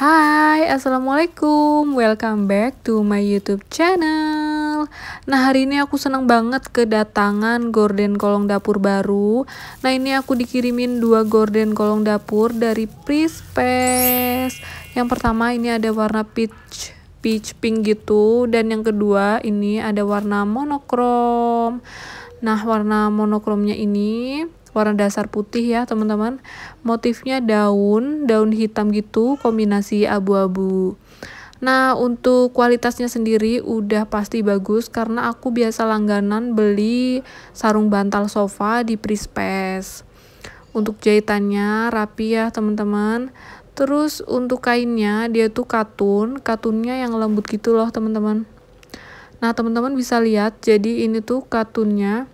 Hai, Assalamualaikum Welcome back to my youtube channel Nah hari ini aku senang banget kedatangan gorden kolong dapur baru Nah ini aku dikirimin dua gorden kolong dapur dari Prispes Yang pertama ini ada warna peach peach pink gitu dan yang kedua ini ada warna monokrom nah warna monokromnya ini warna dasar putih ya teman-teman motifnya daun daun hitam gitu kombinasi abu-abu Nah untuk kualitasnya sendiri udah pasti bagus karena aku biasa langganan beli sarung bantal sofa di Prispes untuk jahitannya rapi ya teman-teman terus untuk kainnya dia tuh katun katunnya yang lembut gitu loh teman-teman nah teman-teman bisa lihat jadi ini tuh katunnya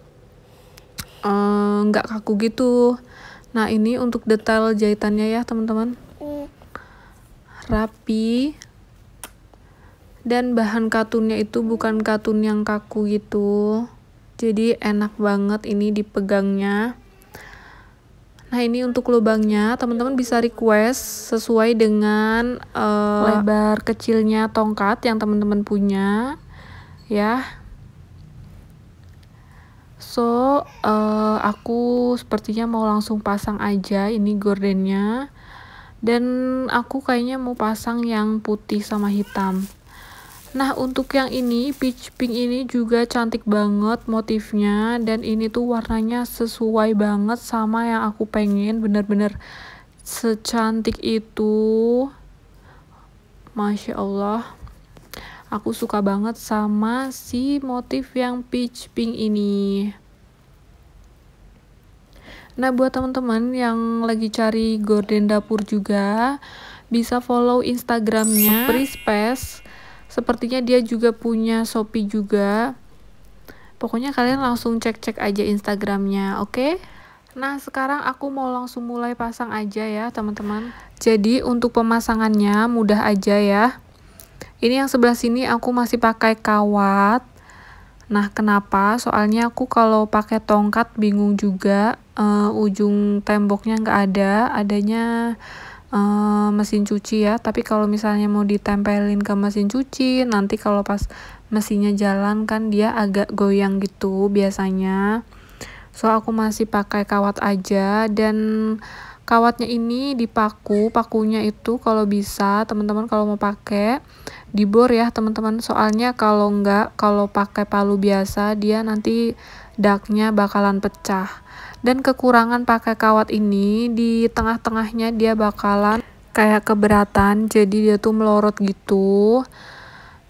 Eh, nggak uh, kaku gitu nah ini untuk detail jahitannya ya teman-teman rapi dan bahan katunnya itu bukan katun yang kaku gitu jadi enak banget ini dipegangnya nah ini untuk lubangnya teman-teman bisa request sesuai dengan uh, lebar kecilnya tongkat yang teman-teman punya ya so uh, aku sepertinya mau langsung pasang aja ini gordennya dan aku kayaknya mau pasang yang putih sama hitam Nah untuk yang ini peach pink ini juga cantik banget motifnya dan ini tuh warnanya sesuai banget sama yang aku pengen bener-bener secantik itu Masya Allah aku suka banget sama si motif yang peach pink ini Nah, buat teman-teman yang lagi cari gorden dapur juga, bisa follow Instagramnya Prispes. Sepertinya dia juga punya Shopee juga. Pokoknya kalian langsung cek-cek aja Instagramnya, oke? Okay? Nah, sekarang aku mau langsung mulai pasang aja ya, teman-teman. Jadi, untuk pemasangannya mudah aja ya. Ini yang sebelah sini aku masih pakai kawat. Nah, kenapa? Soalnya aku kalau pakai tongkat bingung juga, uh, ujung temboknya nggak ada, adanya uh, mesin cuci ya. Tapi kalau misalnya mau ditempelin ke mesin cuci, nanti kalau pas mesinnya jalan kan dia agak goyang gitu biasanya. So aku masih pakai kawat aja dan kawatnya ini dipaku pakunya itu kalau bisa teman-teman kalau mau pakai dibor ya teman-teman soalnya kalau enggak kalau pakai palu biasa dia nanti daknya bakalan pecah dan kekurangan pakai kawat ini di tengah-tengahnya dia bakalan kayak keberatan jadi dia tuh melorot gitu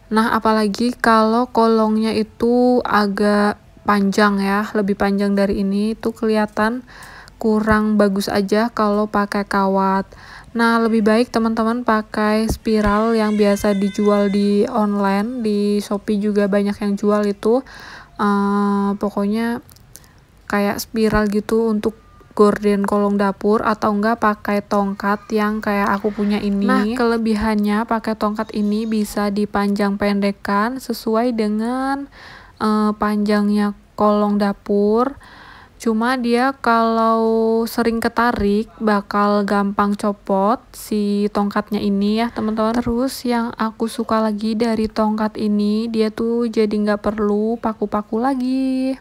nah apalagi kalau kolongnya itu agak panjang ya lebih panjang dari ini tuh kelihatan kurang bagus aja kalau pakai kawat. Nah, lebih baik teman-teman pakai spiral yang biasa dijual di online, di Shopee juga banyak yang jual itu. Uh, pokoknya kayak spiral gitu untuk gorden kolong dapur atau enggak pakai tongkat yang kayak aku punya ini. Nah, kelebihannya pakai tongkat ini bisa dipanjang pendekkan sesuai dengan uh, panjangnya kolong dapur. Cuma dia kalau sering ketarik bakal gampang copot si tongkatnya ini ya teman-teman. Terus yang aku suka lagi dari tongkat ini dia tuh jadi nggak perlu paku-paku lagi.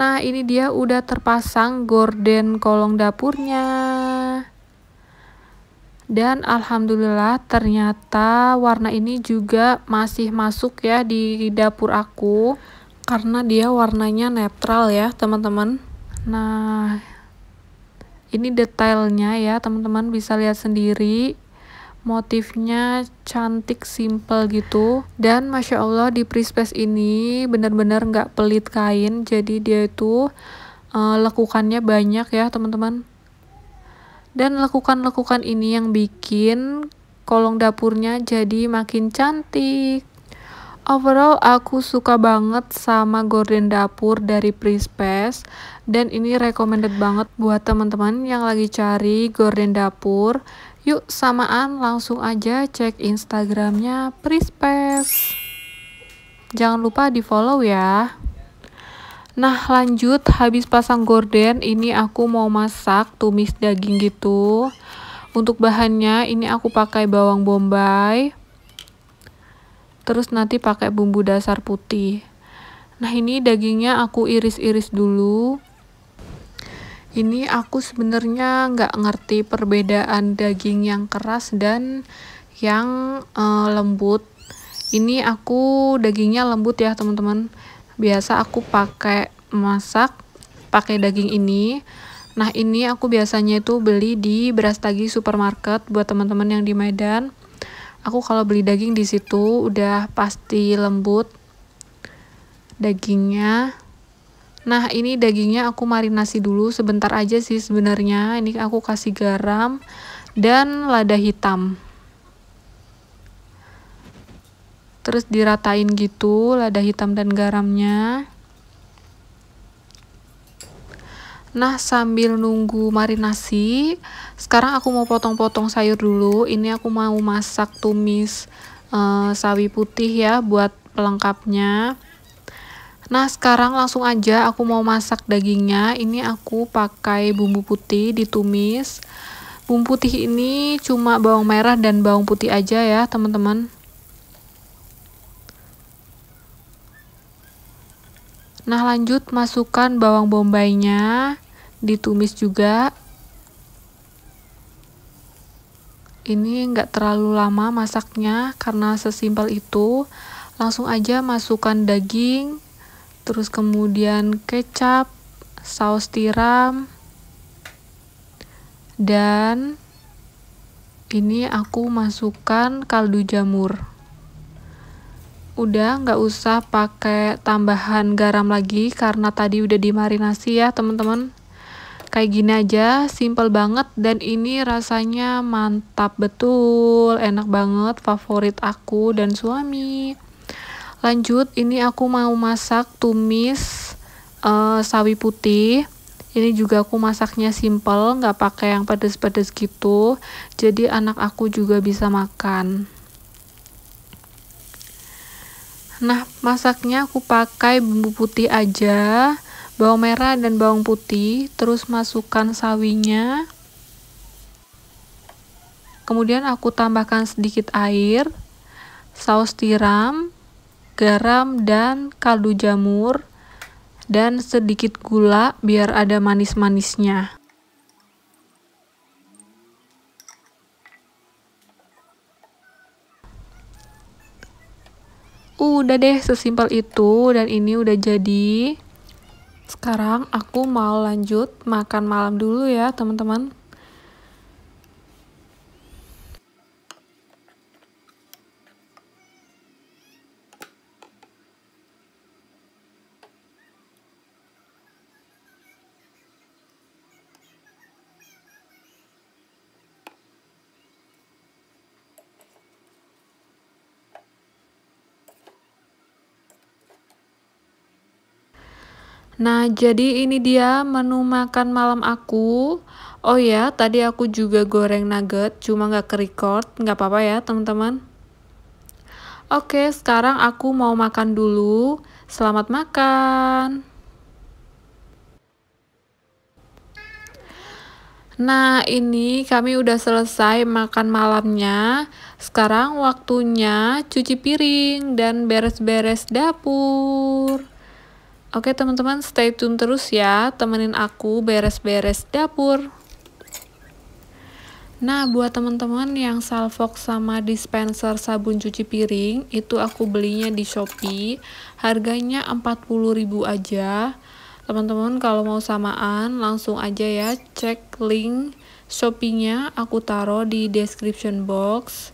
Nah ini dia udah terpasang gorden kolong dapurnya. Dan alhamdulillah ternyata warna ini juga masih masuk ya di dapur aku karena dia warnanya netral ya teman-teman nah ini detailnya ya teman-teman bisa lihat sendiri motifnya cantik simple gitu dan masya allah di prispace ini benar-benar nggak pelit kain jadi dia itu uh, lekukannya banyak ya teman-teman dan lekukan-lekukan ini yang bikin kolong dapurnya jadi makin cantik Overall aku suka banget sama gorden dapur dari Prispes dan ini recommended banget buat teman-teman yang lagi cari gorden dapur. Yuk samaan langsung aja cek Instagramnya Prispes. Jangan lupa di follow ya. Nah lanjut habis pasang gorden ini aku mau masak tumis daging gitu. Untuk bahannya ini aku pakai bawang bombay terus nanti pakai bumbu dasar putih nah ini dagingnya aku iris-iris dulu ini aku sebenarnya nggak ngerti perbedaan daging yang keras dan yang e, lembut ini aku dagingnya lembut ya teman-teman biasa aku pakai masak pakai daging ini nah ini aku biasanya itu beli di beras tagi supermarket buat teman-teman yang di Medan aku kalau beli daging di situ udah pasti lembut dagingnya nah ini dagingnya aku marinasi dulu sebentar aja sih sebenarnya ini aku kasih garam dan lada hitam terus diratain gitu lada hitam dan garamnya Nah, sambil nunggu marinasi, sekarang aku mau potong-potong sayur dulu. Ini aku mau masak tumis e, sawi putih ya buat pelengkapnya. Nah, sekarang langsung aja aku mau masak dagingnya. Ini aku pakai bumbu putih ditumis. Bumbu putih ini cuma bawang merah dan bawang putih aja ya, teman-teman. Nah, lanjut masukkan bawang bombaynya ditumis juga ini nggak terlalu lama masaknya karena sesimpel itu langsung aja masukkan daging terus kemudian kecap saus tiram dan ini aku masukkan kaldu jamur udah nggak usah pakai tambahan garam lagi karena tadi udah dimarinasi ya teman-teman kayak gini aja simple banget dan ini rasanya mantap betul enak banget favorit aku dan suami lanjut ini aku mau masak tumis uh, sawi putih ini juga aku masaknya simple nggak pakai yang pedes-pedes gitu jadi anak aku juga bisa makan nah masaknya aku pakai bumbu putih aja bawang merah dan bawang putih, terus masukkan sawinya. Kemudian aku tambahkan sedikit air, saus tiram, garam dan kaldu jamur dan sedikit gula biar ada manis-manisnya. udah deh sesimpel itu dan ini udah jadi sekarang aku mau lanjut makan malam dulu ya, teman-teman. Nah, jadi ini dia menu makan malam aku. Oh ya, tadi aku juga goreng nugget, cuma nggak ke record, nggak apa-apa ya teman-teman. Oke, sekarang aku mau makan dulu. Selamat makan. Nah, ini kami udah selesai makan malamnya. Sekarang waktunya cuci piring dan beres-beres dapur. Oke teman-teman, stay tune terus ya, temenin aku beres-beres dapur. Nah, buat teman-teman yang salvox sama dispenser sabun cuci piring, itu aku belinya di Shopee. Harganya 40.000 aja. Teman-teman kalau mau samaan, langsung aja ya cek link Shopee-nya aku taruh di description box.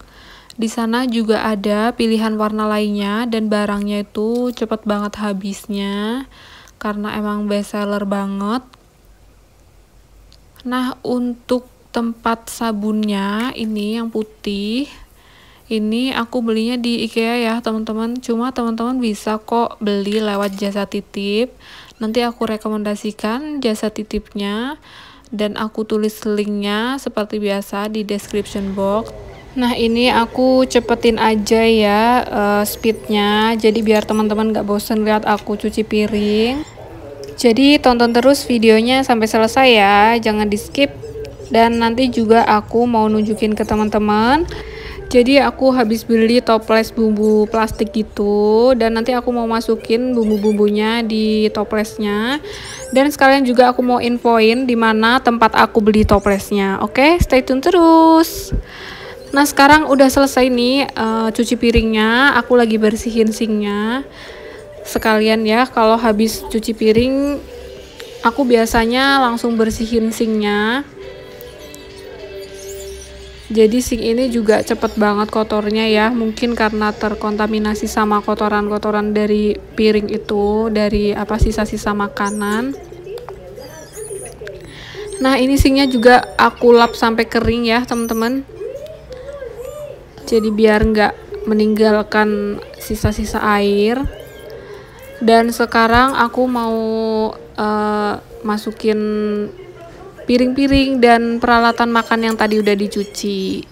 Di sana juga ada pilihan warna lainnya dan barangnya itu cepet banget habisnya karena emang best seller banget. Nah, untuk tempat sabunnya ini yang putih. Ini aku belinya di IKEA ya, teman-teman. Cuma teman-teman bisa kok beli lewat jasa titip. Nanti aku rekomendasikan jasa titipnya dan aku tulis linknya seperti biasa di description box. Nah ini aku cepetin aja ya uh, speednya jadi biar teman-teman gak bosen lihat aku cuci piring jadi tonton terus videonya sampai selesai ya jangan di skip dan nanti juga aku mau nunjukin ke teman-teman jadi aku habis beli toples bumbu plastik gitu dan nanti aku mau masukin bumbu-bumbunya di toplesnya dan sekalian juga aku mau infoin dimana tempat aku beli toplesnya oke okay? stay tune terus Nah sekarang udah selesai nih uh, cuci piringnya, aku lagi bersihin singnya. Sekalian ya kalau habis cuci piring, aku biasanya langsung bersihin singnya. Jadi sing ini juga cepet banget kotornya ya, mungkin karena terkontaminasi sama kotoran-kotoran dari piring itu, dari apa sisa-sisa makanan. Nah ini sinknya juga aku lap sampai kering ya teman-teman jadi biar nggak meninggalkan sisa-sisa air dan sekarang aku mau uh, masukin piring-piring dan peralatan makan yang tadi udah dicuci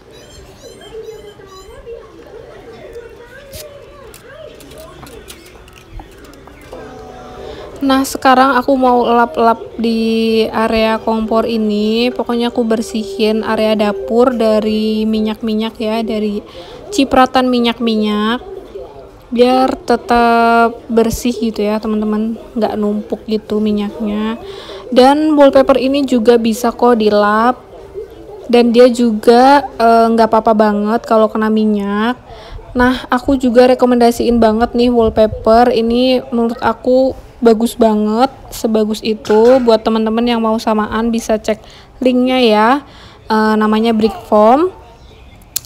Nah sekarang aku mau lap-lap di area kompor ini Pokoknya aku bersihin area dapur dari minyak-minyak ya Dari cipratan minyak-minyak Biar tetap bersih gitu ya teman-teman Nggak numpuk gitu minyaknya Dan wallpaper ini juga bisa kok dilap Dan dia juga eh, nggak apa-apa banget kalau kena minyak Nah, aku juga rekomendasiin banget nih wallpaper. Ini menurut aku bagus banget sebagus itu buat teman-teman yang mau samaan bisa cek linknya ya e, namanya brick form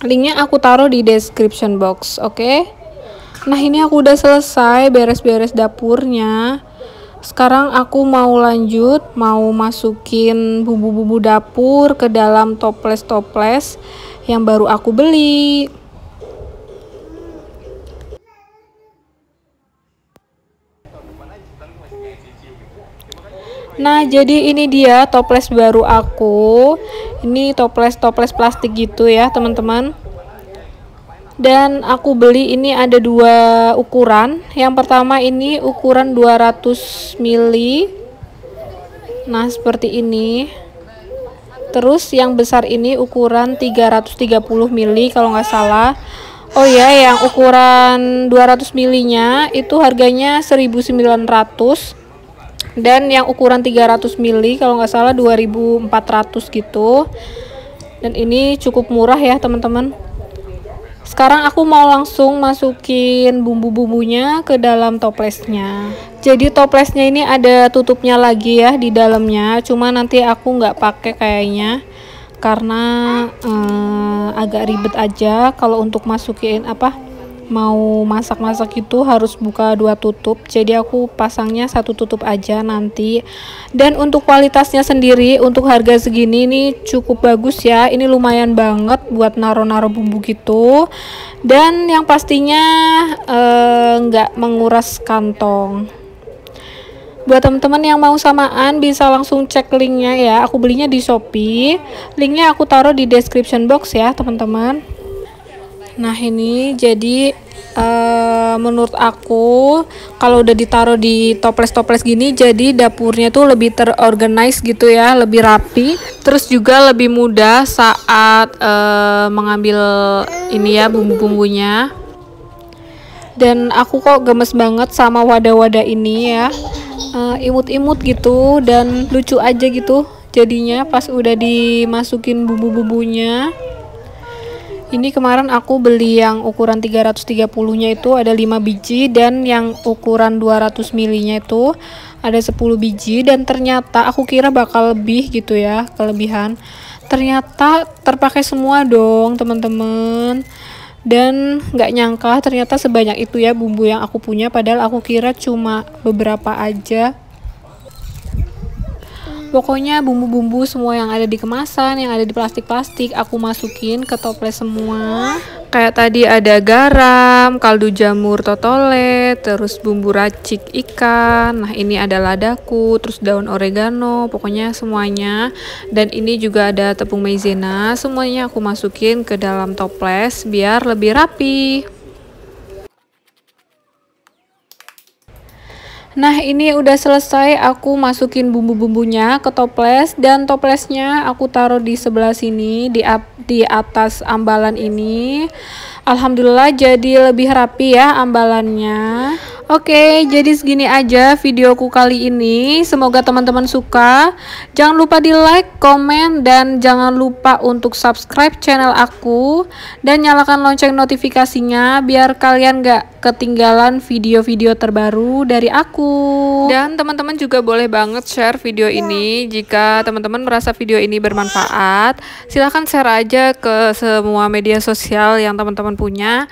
linknya aku taruh di description box oke okay? nah ini aku udah selesai beres-beres dapurnya sekarang aku mau lanjut mau masukin bumbu-bumbu dapur ke dalam toples-toples yang baru aku beli Nah, jadi ini dia toples baru aku. Ini toples-toples plastik gitu ya, teman-teman. Dan aku beli ini ada dua ukuran. Yang pertama ini ukuran 200 ml. Nah, seperti ini. Terus yang besar ini ukuran 330 ml kalau nggak salah. Oh ya, yang ukuran 200 ml-nya itu harganya 1900 dan yang ukuran 300 ml kalau nggak salah 2400 gitu dan ini cukup murah ya teman-teman sekarang aku mau langsung masukin bumbu-bumbunya ke dalam toplesnya jadi toplesnya ini ada tutupnya lagi ya di dalamnya cuma nanti aku nggak pakai kayaknya karena eh, agak ribet aja kalau untuk masukin apa mau masak-masak itu harus buka dua tutup jadi aku pasangnya satu tutup aja nanti dan untuk kualitasnya sendiri untuk harga segini ini cukup bagus ya ini lumayan banget buat naro-naro bumbu gitu dan yang pastinya eh, nggak eh, menguras kantong buat teman-teman yang mau samaan bisa langsung cek linknya ya aku belinya di Shopee linknya aku taruh di description box ya teman-teman Nah ini jadi uh, menurut aku kalau udah ditaruh di toples-toples gini jadi dapurnya tuh lebih terorganize gitu ya, lebih rapi. Terus juga lebih mudah saat uh, mengambil ini ya bumbu-bumbunya. Dan aku kok gemes banget sama wadah-wadah ini ya, eh, imut-imut uh, imut -imut gitu dan lucu aja gitu jadinya pas udah dimasukin bumbu-bumbunya. Ini kemarin aku beli yang ukuran 330-nya itu ada 5 biji dan yang ukuran 200 ml-nya itu ada 10 biji dan ternyata aku kira bakal lebih gitu ya, kelebihan. Ternyata terpakai semua dong, teman-teman. Dan nggak nyangka ternyata sebanyak itu ya bumbu yang aku punya padahal aku kira cuma beberapa aja Pokoknya bumbu-bumbu semua yang ada di kemasan, yang ada di plastik-plastik, aku masukin ke toples semua. Kayak tadi ada garam, kaldu jamur totole, terus bumbu racik ikan. Nah, ini ada ladaku, terus daun oregano, pokoknya semuanya. Dan ini juga ada tepung maizena, semuanya aku masukin ke dalam toples biar lebih rapi. Nah ini udah selesai aku masukin bumbu-bumbunya ke toples dan toplesnya aku taruh di sebelah sini di, di atas ambalan ini Alhamdulillah jadi lebih rapi ya ambalannya Oke, jadi segini aja videoku kali ini. Semoga teman-teman suka. Jangan lupa di like, komen, dan jangan lupa untuk subscribe channel aku. Dan nyalakan lonceng notifikasinya biar kalian gak ketinggalan video-video terbaru dari aku. Dan teman-teman juga boleh banget share video ya. ini. Jika teman-teman merasa video ini bermanfaat, silahkan share aja ke semua media sosial yang teman-teman punya.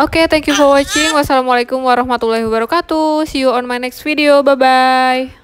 Oke, okay, thank you for watching. Wassalamualaikum warahmatullahi wabarakatuh. See you on my next video. Bye bye.